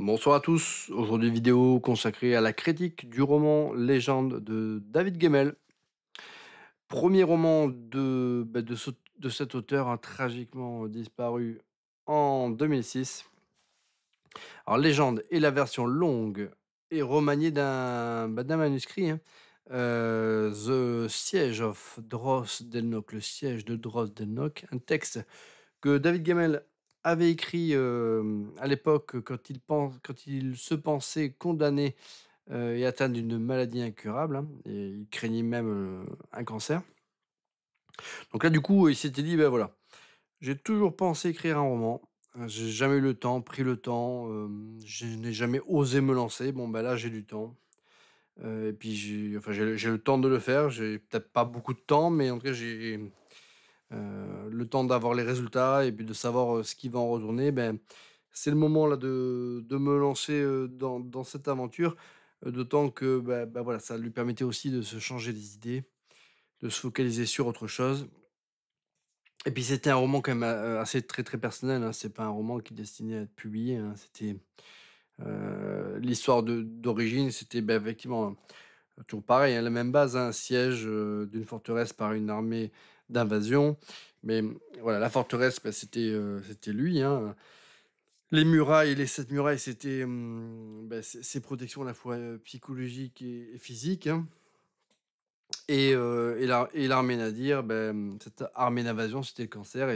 Bonsoir à tous, aujourd'hui vidéo consacrée à la critique du roman Légende de David Gemmel. Premier roman de, bah, de, cet auteur hein, tragiquement disparu en 2006. Alors Légende est la version longue et remaniée d'un bah, manuscrit. Hein. Euh, The Siege of Delnock, le siège de Nock, un texte que David Gemmel avait écrit à l'époque quand il, quand il se pensait condamné et atteint d'une maladie incurable, hein, et il craignait même un cancer. Donc là, du coup, il s'était dit, ben voilà, j'ai toujours pensé écrire un roman, hein, j'ai jamais eu le temps, pris le temps, je n'ai jamais osé me lancer, bon ben là j'ai du temps, et puis j'ai le temps de le faire, j'ai peut-être pas beaucoup de temps, mais en tout cas j'ai euh, le temps d'avoir les résultats et puis de savoir euh, ce qui va en retourner, ben, c'est le moment là de, me lancer euh, dans, cette aventure. D'autant que ben, ben, voilà, ça lui permettait aussi de se changer des idées, de se focaliser sur autre chose. Et puis c'était un roman quand même assez très très personnel. Hein. C'est pas un roman qui est destiné à être publié. Hein. C'était l'histoire d'origine. C'était ben, effectivement toujours pareil, hein, la même base, un hein. siège d'une forteresse par une armée d'invasion. Mais voilà, la forteresse, bah, c'était euh, c'était lui. Hein. Les murailles, les sept murailles, c'était hum, bah, ses protections à la fois euh, psychologiques et, physiques. Hein. Et, euh, et l'armée nadir, bah, hum, cette armée d'invasion, c'était le cancer.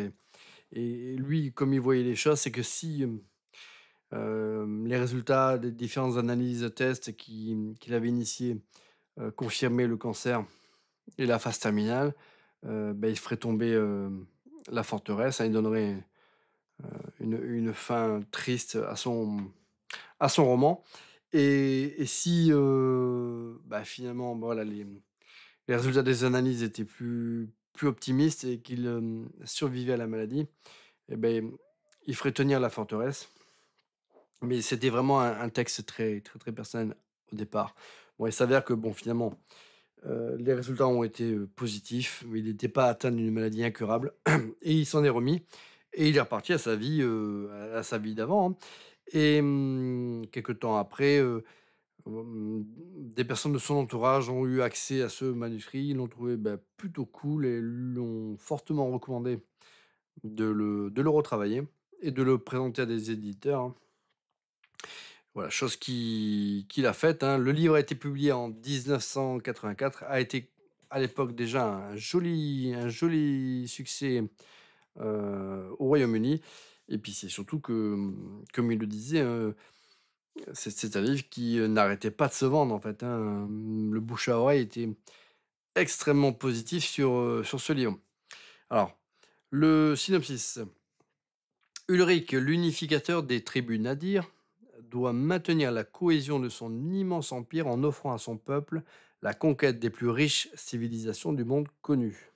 Et, lui, comme il voyait les choses, c'est que si hum, les résultats des différentes analyses, de tests qu'il avait initiées confirmaient le cancer et la phase terminale, euh, ben, il ferait tomber la forteresse, hein. il donnerait une, une, fin triste à son, à son roman. Et, si ben, finalement les, les, résultats des analyses étaient plus, plus optimistes et qu'il survivait à la maladie, eh ben, il ferait tenir la forteresse. Mais c'était vraiment un, texte très, très, très personnel au départ. il s'avère que bon, finalement, euh, les résultats ont été positifs, mais il n'était pas atteint d'une maladie incurable. et il s'en est remis. Et il est reparti à sa vie, à sa vie d'avant. Hein. Et mmh, quelques temps après, mmh, des personnes de son entourage ont eu accès à ce manuscrit. Ils l'ont trouvé bah, plutôt cool et l'ont fortement recommandé de le retravailler et de le présenter à des éditeurs. Hein. Voilà, chose qu'il qui a faite. Hein. Le livre a été publié en 1984, a été à l'époque déjà un joli, un joli succès euh, au Royaume-Uni. Et puis c'est surtout que, comme il le disait, euh, c'est un livre qui euh, n'arrêtait pas de se vendre en fait. Hein. Le bouche à oreille était extrêmement positif sur, sur ce livre. Alors, le synopsis. Ulrich, l'unificateur des tribus Nadir doit maintenir la cohésion de son immense empire en offrant à son peuple la conquête des plus riches civilisations du monde connu.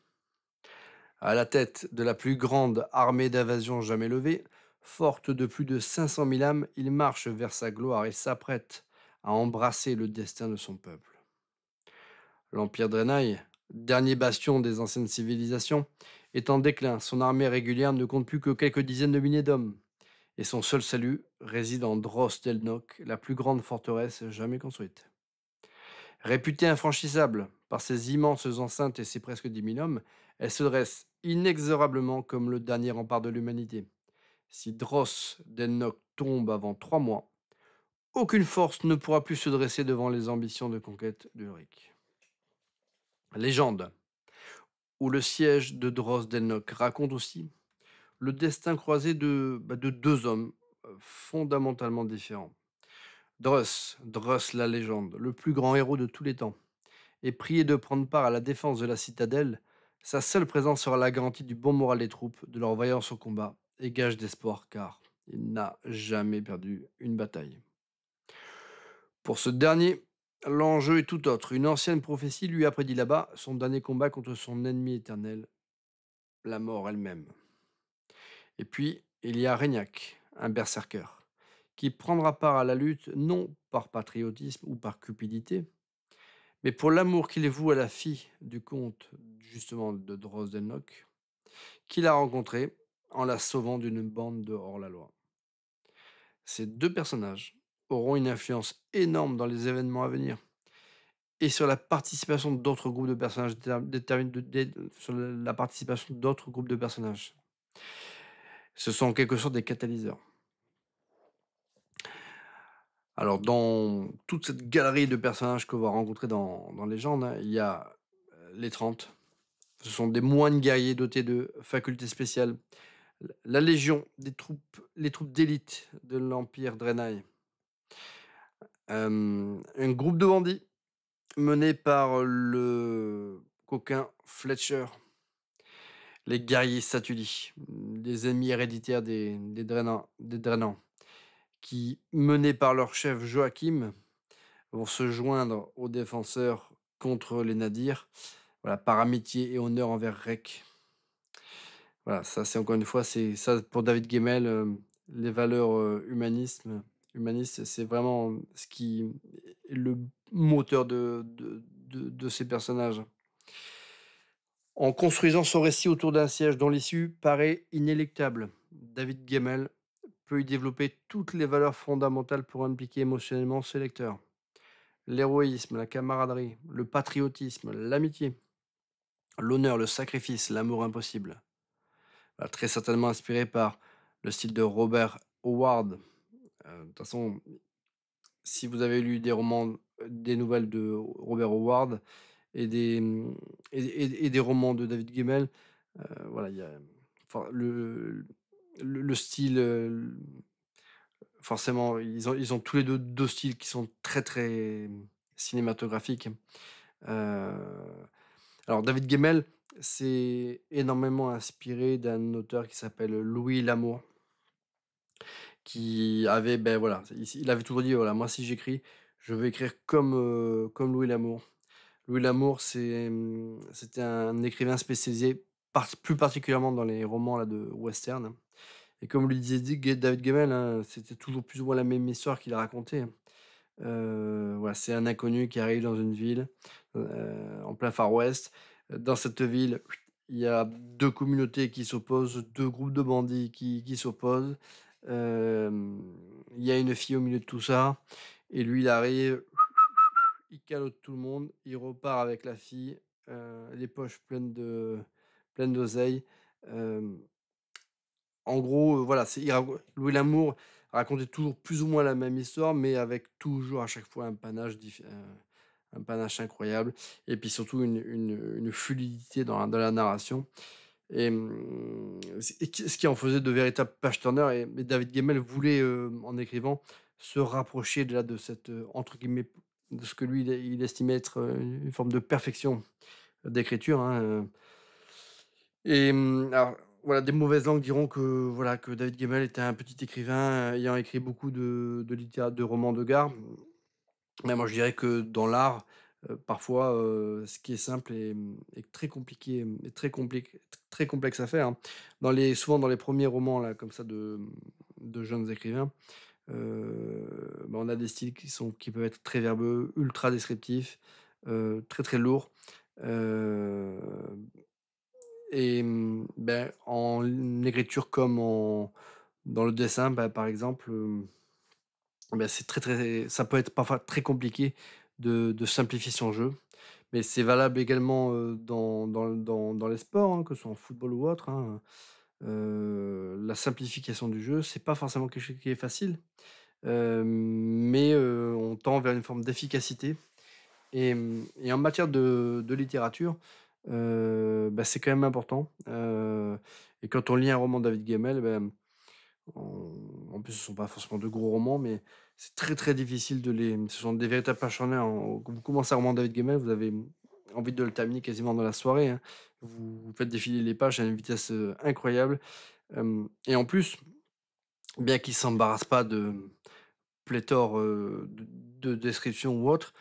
À la tête de la plus grande armée d'invasion jamais levée, forte de plus de 500 000 âmes, il marche vers sa gloire et s'apprête à embrasser le destin de son peuple. L'empire Drenaï, dernier bastion des anciennes civilisations, est en déclin. Son armée régulière ne compte plus que quelques dizaines de milliers d'hommes et son seul salut réside en Dros Delnok, la plus grande forteresse jamais construite. Réputée infranchissable par ses immenses enceintes et ses presque dix mille hommes, elle se dresse inexorablement comme le dernier rempart de l'humanité. Si Dros Delnok tombe avant trois mois, aucune force ne pourra plus se dresser devant les ambitions de conquête d'Ulrich. Légende, où le siège de Dros Delnok raconte aussi le destin croisé de, bah, deux hommes fondamentalement différents. Druss, Druss la légende, le plus grand héros de tous les temps, est prié de prendre part à la défense de la citadelle. Sa seule présence sera la garantie du bon moral des troupes, de leur vaillance au combat et gage d'espoir, car il n'a jamais perdu une bataille. Pour ce dernier, l'enjeu est tout autre. Une ancienne prophétie lui a prédit là-bas son dernier combat contre son ennemi éternel, la mort elle-même. Et puis, il y a Régnac, un berserker, qui prendra part à la lutte non par patriotisme ou par cupidité, mais pour l'amour qu'il voué à la fille du comte, justement de Drosdennock, qu'il a rencontré en la sauvant d'une bande de hors-la-loi. Ces deux personnages auront une influence énorme dans les événements à venir et sur la participation d'autres groupes de personnages sur la participation d'autres groupes de personnages. Ce sont en quelque sorte des catalyseurs. Alors, dans toute cette galerie de personnages qu'on va rencontrer dans, dans Légende, hein, il y a euh, les 30. Ce sont des moines guerriers dotés de facultés spéciales. La Légion, des troupes, les troupes d'élite de l'Empire Draenei. un groupe de bandits mené par le coquin Fletcher, les guerriers Satuli, des ennemis héréditaires des, des, drainants, des qui, menés par leur chef Joachim, vont se joindre aux défenseurs contre les nadirs, voilà, par amitié et honneur envers Rek. Voilà, ça c'est encore une fois, c'est ça pour David Gemmel, euh, les valeurs euh, humanistes, c'est vraiment ce qui le moteur de, de ces personnages en construisant son récit autour d'un siège dont l'issue paraît inéluctable. David Gemmel peut y développer toutes les valeurs fondamentales pour impliquer émotionnellement ses lecteurs. L'héroïsme, la camaraderie, le patriotisme, l'amitié, l'honneur, le sacrifice, l'amour impossible. Très certainement inspiré par le style de Robert Howard. Euh, de toute façon, si vous avez lu des romans, euh, des nouvelles de Robert Howard, et des, mmh, et, des romans de David Gemmel. Euh, voilà, il y a, le, le, style, euh, forcément, ils ont, ils ont tous les deux deux styles qui sont très très cinématographiques. Euh, alors David Gemmel, s'est énormément inspiré d'un auteur qui s'appelle Louis Lamour, qui avait, ben voilà, il, avait toujours dit, voilà, moi si j'écris, je vais écrire comme, comme Louis Lamour. Louis Lamour, mmh, c'était un écrivain spécialisé plus particulièrement dans les romans là, de western. Et comme lui disait David Gemmel, hein, c'était toujours plus ou moins la même histoire qu'il a racontée. Euh, c'est un inconnu qui arrive dans une ville, euh, en plein Far West. Dans cette ville, il y a deux communautés qui s'opposent, deux groupes de bandits qui, s'opposent. Euh, il y a une fille au milieu de tout ça. Et lui, il arrive, il calote tout le monde, il repart avec la fille, les poches pleines de pleines d'oseille. en gros, voilà, c'est Louis Lamour racontait toujours plus ou moins la même histoire, mais avec toujours à chaque fois un panache un panache incroyable, et puis surtout une, fluidité dans la, narration. Et, ce qui en faisait de véritables page turner et, David Gemmel voulait en écrivant se rapprocher de là de cette entre guillemets de ce que lui il estime être euh, une forme de perfection d'écriture. Hein, euh. Et hum, alors, voilà, des mauvaises langues diront que voilà que David Gemmel était un petit écrivain euh, ayant écrit beaucoup de de, de romans de gare. Mais moi, je dirais que dans l'art, parfois, ce qui est simple est, hum, très compliqué, hum, très, compliqué, très complexe à faire. Hein, dans les, souvent, dans les premiers romans là, comme ça de jeunes écrivains, euh, bah, on a des styles qui, sont, qui peuvent être très verbeux, ultra descriptifs, euh, très très lourds. Euh, et mmh, ben, en écriture comme en, dans le dessin, bah, par exemple, mmh, bah, c'est très, très, ça peut être parfois très compliqué de, de simplifier son jeu. Mais c'est valable également dans, dans, dans, dans les sports, hein, que ce soit en football ou autre. Hein la simplification du jeu, c'est pas forcément quelque chose qui est facile, mais on tend vers une forme d'efficacité. Et, mmh, en matière de, littérature, bah, c'est quand même important. et quand on lit un roman de David Gamel, bah, mmh, en plus, ce ne sont pas forcément de gros romans, mais c'est très très difficile de les. Mmh, ce sont des véritables passionnés. Quand vous commencez un roman David Gamel, vous avez envie de le terminer quasiment dans la soirée. Hein. Vous faites défiler les pages à une vitesse incroyable. et en plus, bien qu'il ne s'embarrasse pas de pléthore de, descriptions ou autres,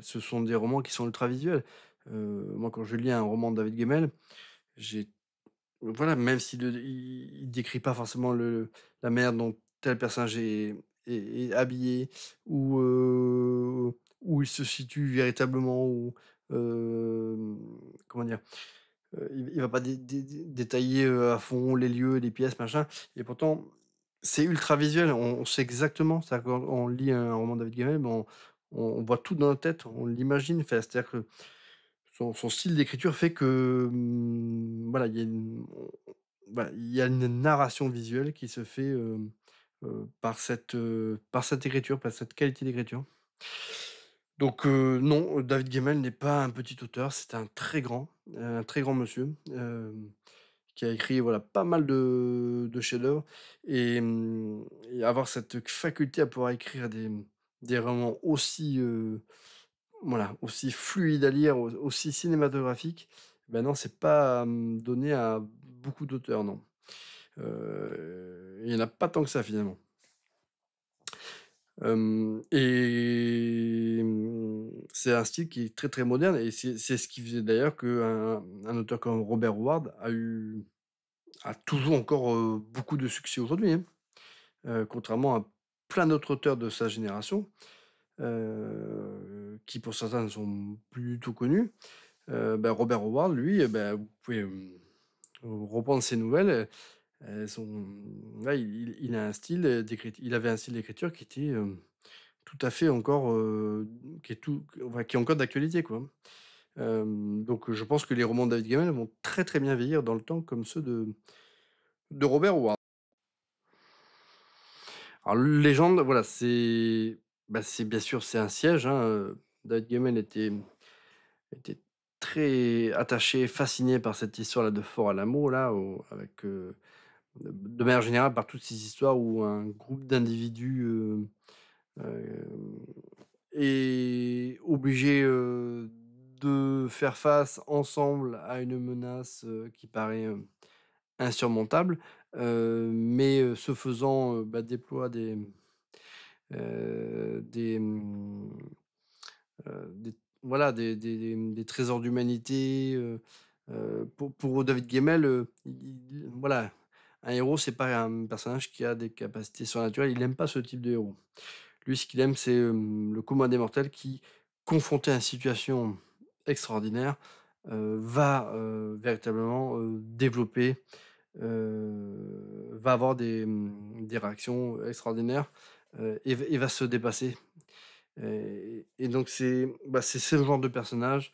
ce sont des romans qui sont ultra visuels. moi, quand je lis un roman de David Gemmel, j'ai voilà, même s'il ne décrit pas forcément le, la manière dont tel personnage est, est, habillé ou où il se situe véritablement ou comment dire il, va pas détailler à fond les lieux, les pièces, machin. Et pourtant, c'est ultra visuel. On, sait exactement. -à quand on lit un roman de David bon ben, on, voit tout dans la tête, on l'imagine. C'est-à-dire que son, style d'écriture fait que mmh, voilà, il y a une, une narration visuelle qui se fait par, cette, par cette écriture, par cette qualité d'écriture. Donc non, David Gemmel n'est pas un petit auteur, c'est un très grand, un très grand monsieur qui a écrit voilà pas mal de, de chefs mmh, et, avoir cette faculté à pouvoir écrire des, des romans aussi voilà aussi fluides à lire, aussi cinématographiques, ben non c'est pas donné à beaucoup d'auteurs non. Il n'y en a pas tant que ça finalement et mmh, c'est un style qui est très très moderne et c'est ce qui faisait d'ailleurs qu'un un auteur comme Robert Howard a toujours encore beaucoup de succès aujourd'hui, hein. contrairement à plein d'autres auteurs de sa génération qui pour certains ne sont plus du tout connus. Ben, Robert Howard, lui, eh ben, vous pouvez mmh, reprendre ses nouvelles il a un style il avait un style d'écriture qui était, euh, tout à fait encore, euh, qui est tout qui est encore d'actualité, quoi. donc je pense que les romans de David Gamel vont très, très bien vieillir dans le temps comme ceux de de Robert Ward. Alors légende, voilà, c'est bah, c'est bien sûr, c'est un siège, hein, euh, David Gamel était était très attaché, fasciné par cette histoire-là de Fort l'amour là, avec, de manière générale, par toutes ces histoires où un groupe d'individus euh, euh, est obligé euh, de faire face ensemble à une menace qui paraît insurmontable, mais ce faisant bah, déploie des, voilà, des, trésors d'humanité. pour, David Gemmel, voilà, un héros, c'est pas un personnage qui a des capacités surnaturelles. Il n'aime pas ce type de héros. Lui, ce qu'il aime, c'est le commun des mortels qui, confronté à une situation extraordinaire, va véritablement développer, va avoir des, des réactions extraordinaires et, va se dépasser. Et, donc, c'est bah, ce genre de personnage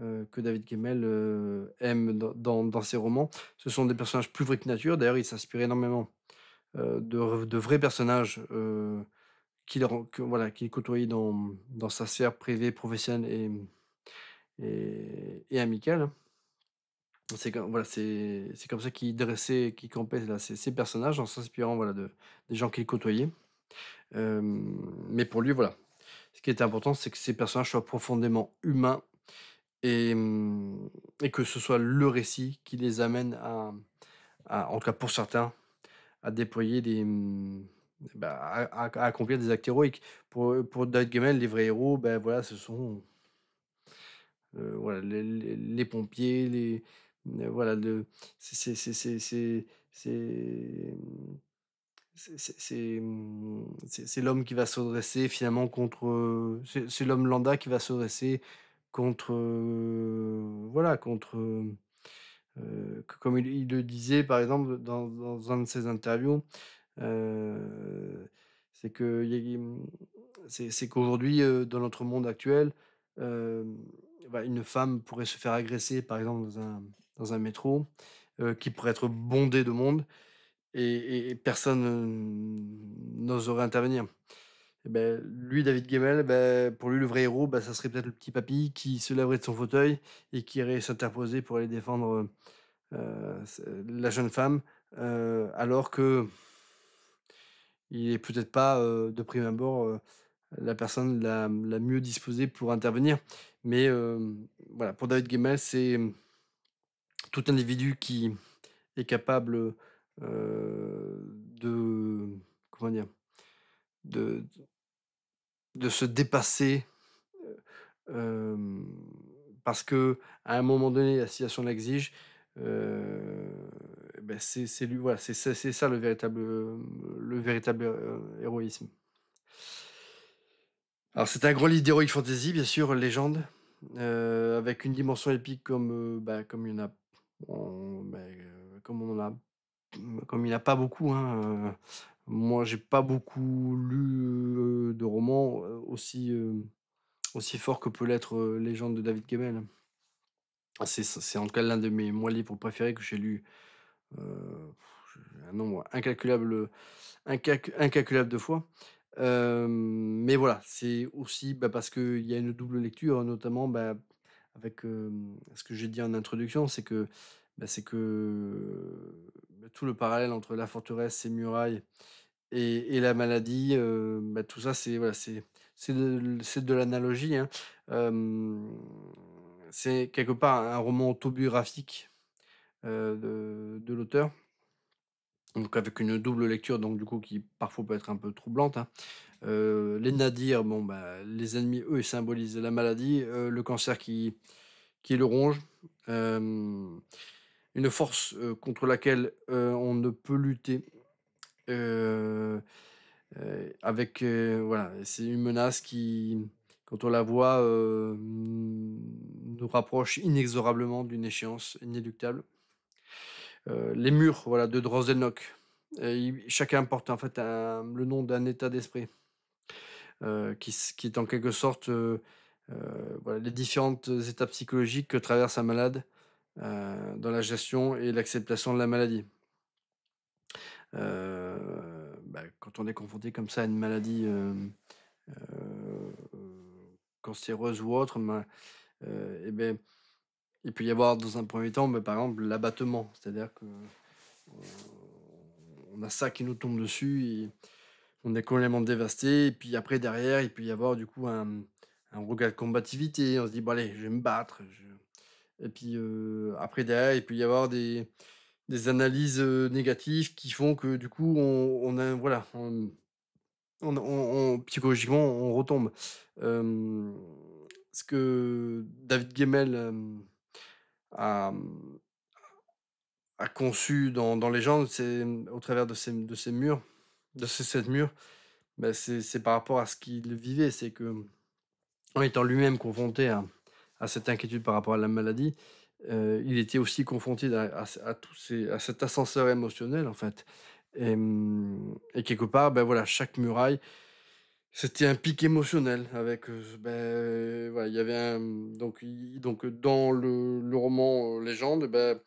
euh, que David Gemmell euh, aime dans, ses romans. Ce sont des personnages plus vrais que nature. D'ailleurs, il s'inspire énormément euh, de, vrais personnages qu'il voilà, côtoyait dans, dans sa sphère privée, professionnelle et, et, amicale. C'est voilà, c'est comme ça qu'il dressait, qu'il campait là, ses, personnages en s'inspirant voilà, de, des gens qu'il côtoyait. mais pour lui, voilà, ce qui est important, c'est que ces personnages soient profondément humains Mmh, et, que ce soit le récit qui les amène à, en tout cas pour certains, à déployer des. Mmh, bah, à, accomplir des actes héroïques. Pour, pour David les vrais héros, ben voilà, ce sont euh, voilà, les, pompiers, les, mmh, voilà, le, c'est, c'est, c'est, c'est, c'est, c'est, c'est, l'homme qui va se dresser finalement contre. C'est, l'homme lambda qui va se dresser contre voilà contre comme il, le disait par exemple dans, dans un de ses interviews c'est que mmh, c'est qu'aujourd'hui dans notre monde actuel bah, une femme pourrait se faire agresser par exemple dans un, dans un métro qui pourrait être bondée de monde et personne n'oserait intervenir eh ben, lui, David Gemmel, ben, pour lui, le vrai héros, ben, ça serait peut-être le petit papy qui se lèverait de son fauteuil et qui irait s'interposer pour aller défendre euh, euh, la jeune femme, euh, alors que il est peut-être pas, de prime abord, la personne la, mieux disposée pour intervenir. Mais voilà, pour David Gemmel, c'est tout individu qui est capable de. Comment dire de, de se dépasser parce que à un moment donné, la situation l'exige. Eh ben, c'est lui, voilà, c'est ça le véritable, le véritable héroïsme. Alors c'est un gros livre d'heroic fantasy, bien sûr, légende, avec une dimension épique comme, ben, comme il y en a, ben, comme on en a, comme il pas beaucoup. Hein, moi, j'ai pas beaucoup lu de romans aussi, aussi fort que peut l'être Légende de David Gemmel. C'est en tout cas l'un de mes mois livres préférés que j'ai lu un nombre incalculable, incalculable de fois. mais voilà, c'est aussi bah, parce qu'il y a une double lecture, notamment bah, avec ce que j'ai dit en introduction, c'est que bah, c'est que bah, tout le parallèle entre la forteresse, ses murailles et, la maladie, euh, bah, tout ça, c'est voilà, de, de l'analogie. Hein. c'est quelque part un roman autobiographique euh, de, l'auteur. Donc avec une double lecture, donc du coup qui parfois peut être un peu troublante. Hein. Euh, les nadirs, bon bah les ennemis, eux, ils symbolisent la maladie, le cancer qui, qui le ronge. Euh, une force contre laquelle on ne peut lutter. avec voilà, c'est une menace qui, quand on la voit, nous rapproche inexorablement d'une échéance inéluctable. les murs, voilà, de Drosenok. chacun porte en fait le nom d'un état d'esprit qui, est en quelque sorte les différentes étapes psychologiques que traverse un malade euh, dans la gestion et l'acceptation de la maladie. Euh, bah, quand on est confronté comme ça à une maladie euh, cancéreuse ou autre, et ben, eh ben, il peut y avoir dans un premier temps, ben, par exemple, l'abattement, c'est-à-dire que on a ça qui nous tombe dessus, et on est complètement dévasté, et puis après, derrière, il peut y avoir du coup un, regard de combativité, on se dit, bon allez, je vais me battre, je, et puis après, derrière, il peut y avoir des, des analyses négatives qui font que du coup, on, on a, voilà, on, psychologiquement, on retombe. ce que David Gemmel a, mmh, a, conçu dans, dans gens c'est mmh, au travers de ces, de ces murs, de ces sept murs, bah, c'est par rapport à ce qu'il vivait. C'est que, en étant lui-même confronté à à cette inquiétude par rapport à la maladie, il était aussi confronté à, tous ces, à cet ascenseur émotionnel, en fait. Et, quelque part, ben voilà, chaque muraille, c'était un pic émotionnel. Avec, ben, il y avait un, donc, donc dans le, roman Légende, ben,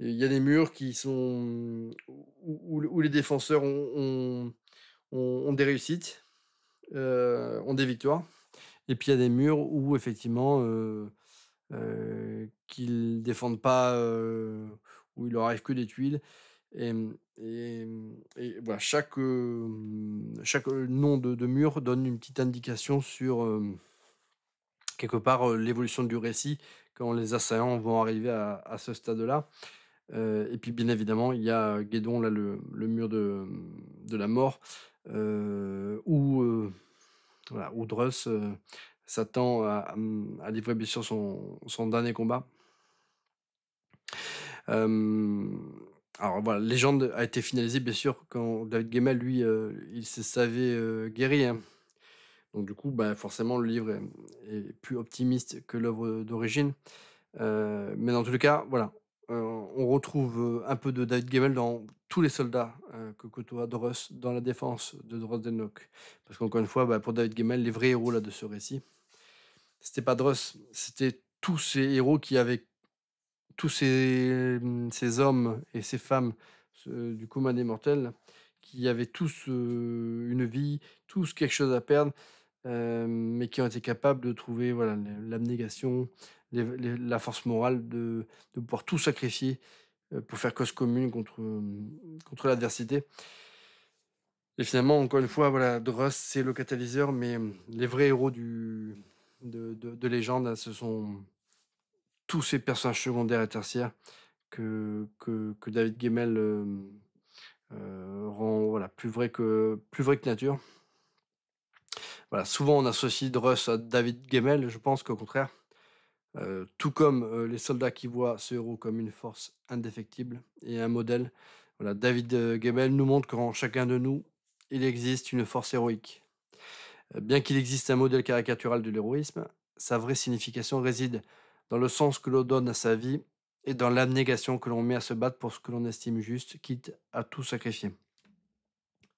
il y a des murs qui sont où, les défenseurs ont, des réussites, ont des victoires et puis il y a des murs où effectivement euh, euh, qu'ils défendent pas, euh, où il leur arrive que des tuiles. Et, mmh, mmh, voilà, chaque, euh, mmh, chaque euh, nom de, mur donne une petite indication sur quelque part l'évolution du récit quand les assaillants vont arriver à, ce stade-là. et puis bien évidemment, il y a Guédon, là, le, mur de, de la mort, où voilà, euh, s'attend mmh, à, livrer bien sûr son, dernier combat. alors voilà, Légende a été finalisée bien sûr quand David Gemmel, lui, euh, il s'est savé guéri. Hein. Donc du coup, bah, forcément, le livre est, plus optimiste que l'œuvre d'origine. mais dans tous les cas, voilà, on retrouve un peu de David Gemmel dans tous les soldats hein, que côtoie Dross dans la défense de Dross Denok. Parce qu'encore une fois, bah, pour David Gemmel, les vrais héros là, de ce récit, c'était pas Dross, c'était tous ces héros qui avaient tous ces, hum, hommes et ces femmes du commun des mortels qui avaient tous une vie, tous quelque chose à perdre, euh, mais qui ont été capables de trouver voilà l'abnégation, la force morale de pouvoir tout sacrifier euh, pour faire cause commune contre, euh, contre l'adversité. Et finalement, encore une fois, voilà, Dross, c'est le catalyseur, mais euh, les vrais héros du, de, de, légende, ce sont tous ces personnages secondaires et tertiaires que, que, David Gemmel rend voilà, plus vrai que, plus vrai que nature. Voilà, souvent, on associe Dross à David Gemmel, je pense qu'au contraire, tout comme les soldats qui voient ce héros comme une force indéfectible et un modèle, voilà, David Gemmel nous montre qu'en chacun de nous, il existe une force héroïque. Bien qu'il existe un modèle caricatural de l'héroïsme, sa vraie signification réside dans le sens que l'on donne à sa vie et dans l'abnégation que l'on met à se battre pour ce que l'on estime juste, quitte à tout sacrifier.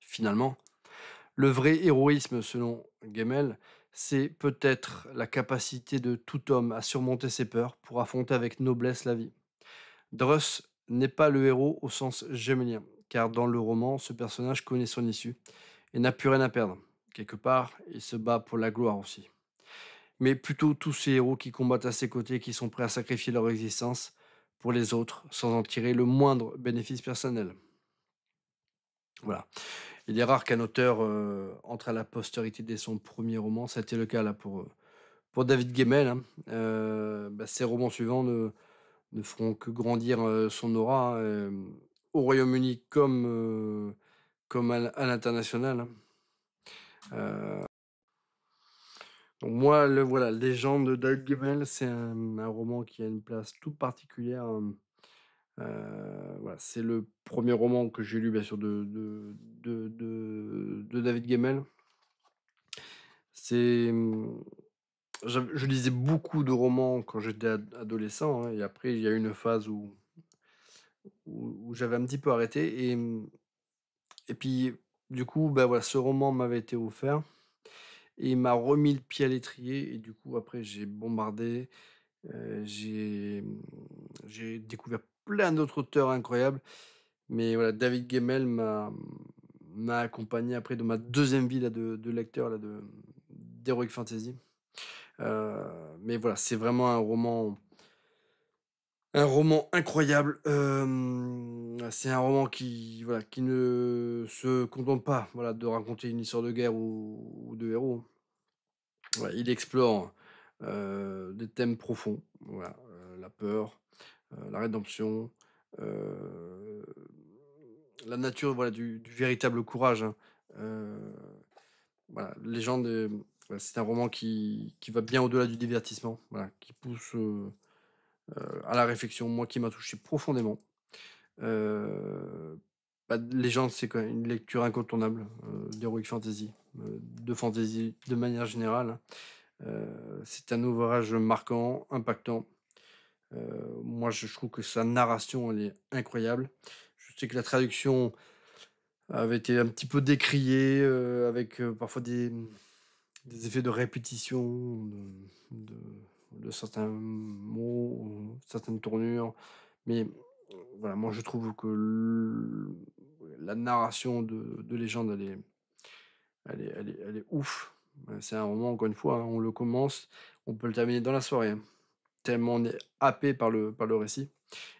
Finalement, le vrai héroïsme, selon Gemmel, c'est peut-être la capacité de tout homme à surmonter ses peurs pour affronter avec noblesse la vie. Druss n'est pas le héros au sens géminien, car dans le roman, ce personnage connaît son issue et n'a plus rien à perdre. Quelque part, il se bat pour la gloire aussi. Mais plutôt tous ces héros qui combattent à ses côtés, qui sont prêts à sacrifier leur existence pour les autres sans en tirer le moindre bénéfice personnel. Voilà. Il est rare qu'un auteur euh, entre à la postérité dès son premier roman. Ça a été le cas pour, euh, pour David Gemmel. Hein. Euh, bah, ses romans suivants ne, feront que grandir son aura hein, au Royaume-Uni comme, comme à, l'international. Hein. donc moi, le, voilà, Légende de David Gemmell, c'est un, roman qui a une place toute particulière euh, voilà, c'est le premier roman que j'ai lu, bien sûr, de, de, David Gemmel. C'est. Mmh, je lisais beaucoup de romans quand j'étais adolescent, hein, et après, il y a eu une phase où, où, j'avais un petit peu arrêté. Et, mmh, et puis, du coup, ben voilà, ce roman m'avait été offert, et il m'a remis le pied à l'étrier, et du coup, après, j'ai bombardé. Euh, mmh, j'ai découvert plein d'autres auteurs incroyables. Mais voilà, David Gemmel m'a accompagné après de ma deuxième vie de, lecteur là, de, d'Heroic Fantasy. Euh, mais voilà, c'est vraiment un roman un roman incroyable. c'est un roman qui, voilà, qui ne se contente pas voilà, de raconter une histoire de guerre ou, de héros. il explore des thèmes profonds, voilà, euh, la peur, euh, la rédemption, euh, la nature voilà, du, véritable courage. Hein. Euh, légende, c'est un roman qui, va bien au-delà du divertissement, voilà, qui pousse à la réflexion, moi qui m'a touché profondément. Bah, légende, c'est quand même une lecture incontournable d'Heroic Fantasy, de fantasy de manière générale. c'est un ouvrage marquant, impactant, euh, moi, je trouve que sa narration, elle est incroyable. Je sais que la traduction avait été un petit peu décriée, euh, avec euh, parfois mmh, des, effets de répétition de, certains mots, certaines tournures. Mais voilà, moi je trouve que la narration de, Légende, elle est, elle elle est, elle est ouf. C'est un roman, encore une fois, hein, on le commence, on peut le terminer dans la soirée. Hein tellement on est happé par le, par le récit.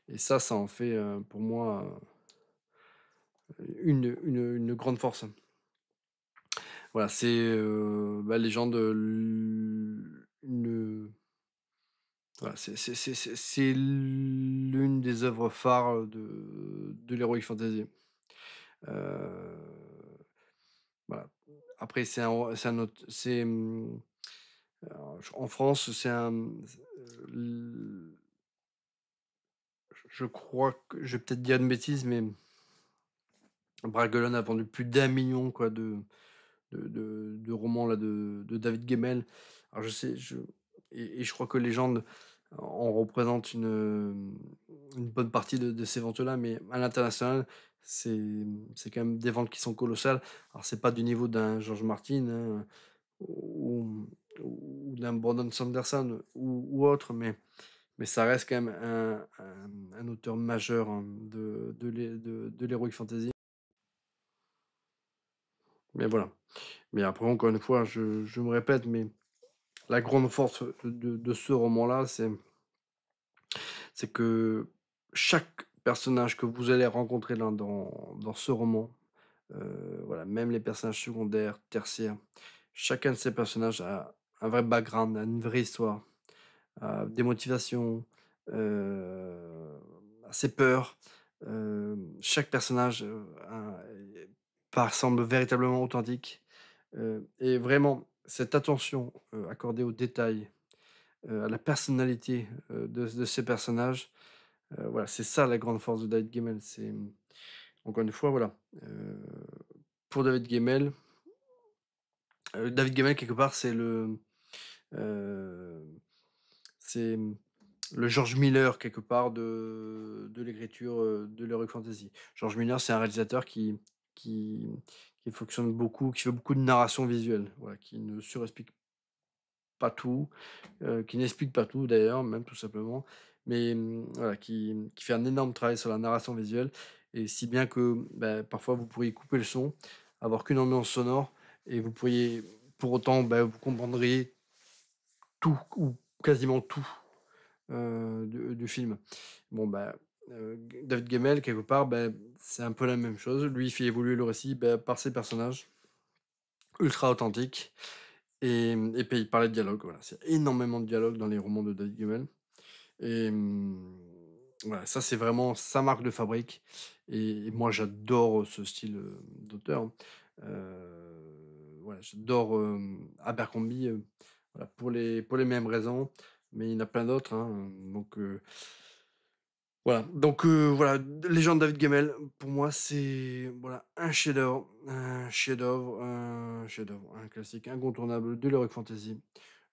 Et ça, ça en fait euh, pour moi euh, une, une, grande force. Voilà, c'est euh, bah, les gens de. Voilà, c'est l'une des œuvres phares de, de l'Heroic Fantasy. voilà. Après, c'est un, autre. C'est. Hmm, en France, c'est un. Euh, je crois que. Je vais peut-être dire une bêtise, mais. Bragelonne a vendu plus d'un million quoi, de, de, romans là, de, David Gemmel. Alors, je sais. Je... Et, je crois que Légende en représente une, une bonne partie de, ces ventes-là, mais à l'international, c'est quand même des ventes qui sont colossales. Alors, c'est pas du niveau d'un Georges Martin. Hein, ou d'un Brandon Sanderson ou, ou, autre, mais, mais ça reste quand même un, un, auteur majeur hein, de, de, de, de l'heroic fantasy. Mais voilà. Mais après, encore une fois, je, je me répète, mais la grande force de, de ce roman-là, c'est, c'est que chaque personnage que vous allez rencontrer dans, dans, dans ce roman, euh, voilà, même les personnages secondaires, tertiaires, chacun de ces personnages a un vrai background, une vraie histoire, des motivations, ses peurs. chaque personnage semble véritablement authentique. et vraiment, cette attention accordée aux détails, à la personnalité de, ces personnages, voilà, c'est ça la grande force de David Gamel, C'est mmh, encore une fois, voilà, pour David Gamel, David Gamel quelque part, c'est le c'est mmh, le George Miller quelque part de, de l'écriture de l'heroic fantasy. George Miller, c'est un réalisateur qui, qui, fonctionne beaucoup, qui fait beaucoup de narration visuelle, voilà, qui ne surexplique pas tout, qui n'explique pas tout d'ailleurs, même tout simplement, mais mmh, voilà, qui, mmh, qui, fait un énorme travail sur la narration visuelle, et si bien que bah, parfois vous pourriez couper le son, avoir qu'une ambiance sonore, et vous pourriez, pour autant, bah, vous comprendriez tout, ou quasiment tout, euh, du, film. Bon, bah, euh, David Gemmel, quelque part, ben c'est un peu la même chose. Lui, il fait évoluer le récit bah, par ses personnages ultra authentiques et, et puis par les dialogues. Voilà. C'est énormément de dialogues dans les romans de David Gemmel. Et mm, voilà, ça, c'est vraiment sa marque de fabrique. Et, moi, j'adore ce style euh, d'auteur. voilà, j'adore Abercrombie pour, les, pour les mêmes raisons, mais il y en a plein d'autres. Hein, donc euh, voilà, donc euh, voilà, Légende David Gamel, pour moi, c'est voilà, un chef-d'œuvre, un chef-d'œuvre, un chef-d'œuvre, un classique incontournable de l'Heroic Fantasy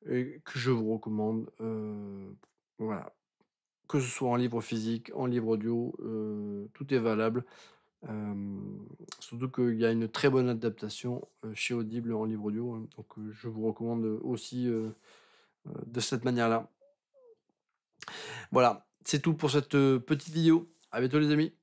que je vous recommande. Euh, voilà, que ce soit en livre physique, en livre audio, tout est valable surtout qu'il y a une très bonne adaptation, chez Audible en livre audio, hein. donc je vous recommande, aussi, de cette manière-là. Voilà, c'est tout pour cette, petite vidéo. À bientôt les amis.